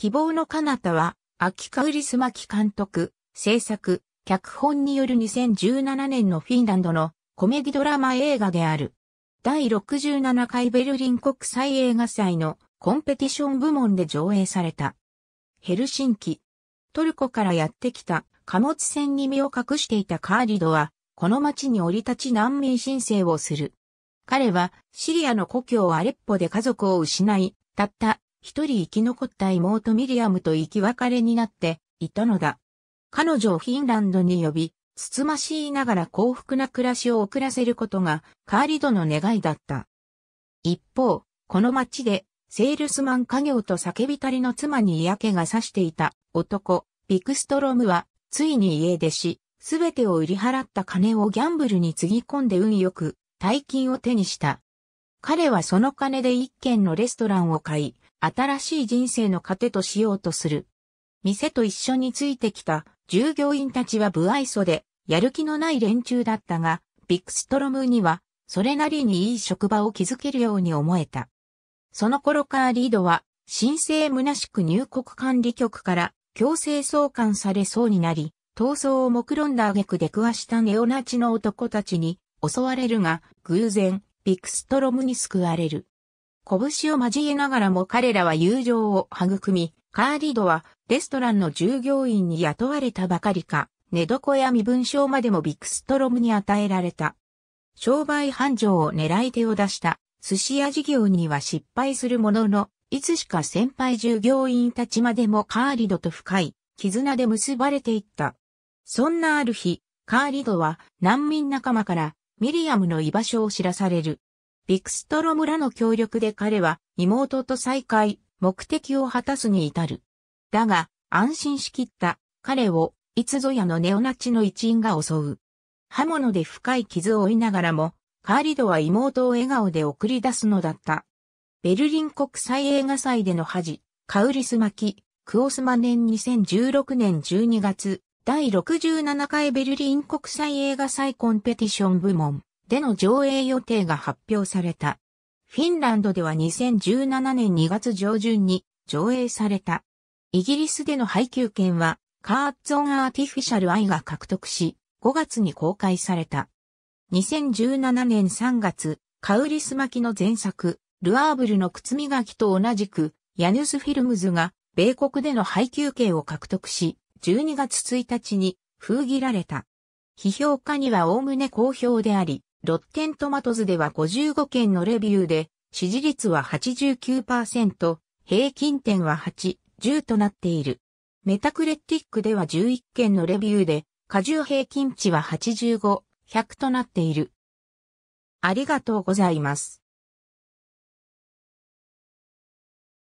希望の彼方は、秋リスマキ監督、制作、脚本による2017年のフィンランドのコメディドラマ映画である。第67回ベルリン国際映画祭のコンペティション部門で上映された。ヘルシンキ。トルコからやってきた貨物船に身を隠していたカーリドは、この町に降り立ち難民申請をする。彼はシリアの故郷アレッポで家族を失い、たった一人生き残った妹ミリアムと生き別れになっていたのだ。彼女をフィンランドに呼び、つつましいながら幸福な暮らしを送らせることがカーリドの願いだった。一方、この町でセールスマン家業と叫びたりの妻に嫌気がさしていた男、ビクストロムは、ついに家出し、すべてを売り払った金をギャンブルにつぎ込んで運よく、大金を手にした。彼はその金で一軒のレストランを買い、新しい人生の糧としようとする。店と一緒についてきた従業員たちは不愛想で、やる気のない連中だったが、ビクストロムには、それなりにいい職場を築けるように思えた。その頃からリードは、申請虚しく入国管理局から強制送還されそうになり、闘争を目論んだ挙句出くわしたネオナチの男たちに襲われるが、偶然、ビクストロムに救われる。拳を交えながらも彼らは友情を育み、カーリドはレストランの従業員に雇われたばかりか、寝床や身分証までもビクストロムに与えられた。商売繁盛を狙い手を出した寿司屋事業には失敗するものの、いつしか先輩従業員たちまでもカーリドと深い絆で結ばれていった。そんなある日、カーリドは難民仲間からミリアムの居場所を知らされる。ビクストロ村の協力で彼は妹と再会、目的を果たすに至る。だが、安心しきった彼をいつぞやのネオナチの一員が襲う。刃物で深い傷を負いながらも、カーリドは妹を笑顔で送り出すのだった。ベルリン国際映画祭での恥、カウリス巻き、クオスマ年2016年12月、第67回ベルリン国際映画祭コンペティション部門。での上映予定が発表された。フィンランドでは2017年2月上旬に上映された。イギリスでの配給権はカーツ・オン・アーティフィシャル・アイが獲得し、5月に公開された。2017年3月、カウリス巻きの前作、ルアーブルの靴磨きと同じく、ヤヌスフィルムズが、米国での配給権を獲得し、12月1日に、封切られた。批評家には概ね好評であり、ロッテントマトズでは55件のレビューで、支持率は89%、平均点は8、10となっている。メタクレティックでは11件のレビューで、過重平均値は85、100となっている。ありがとうございます。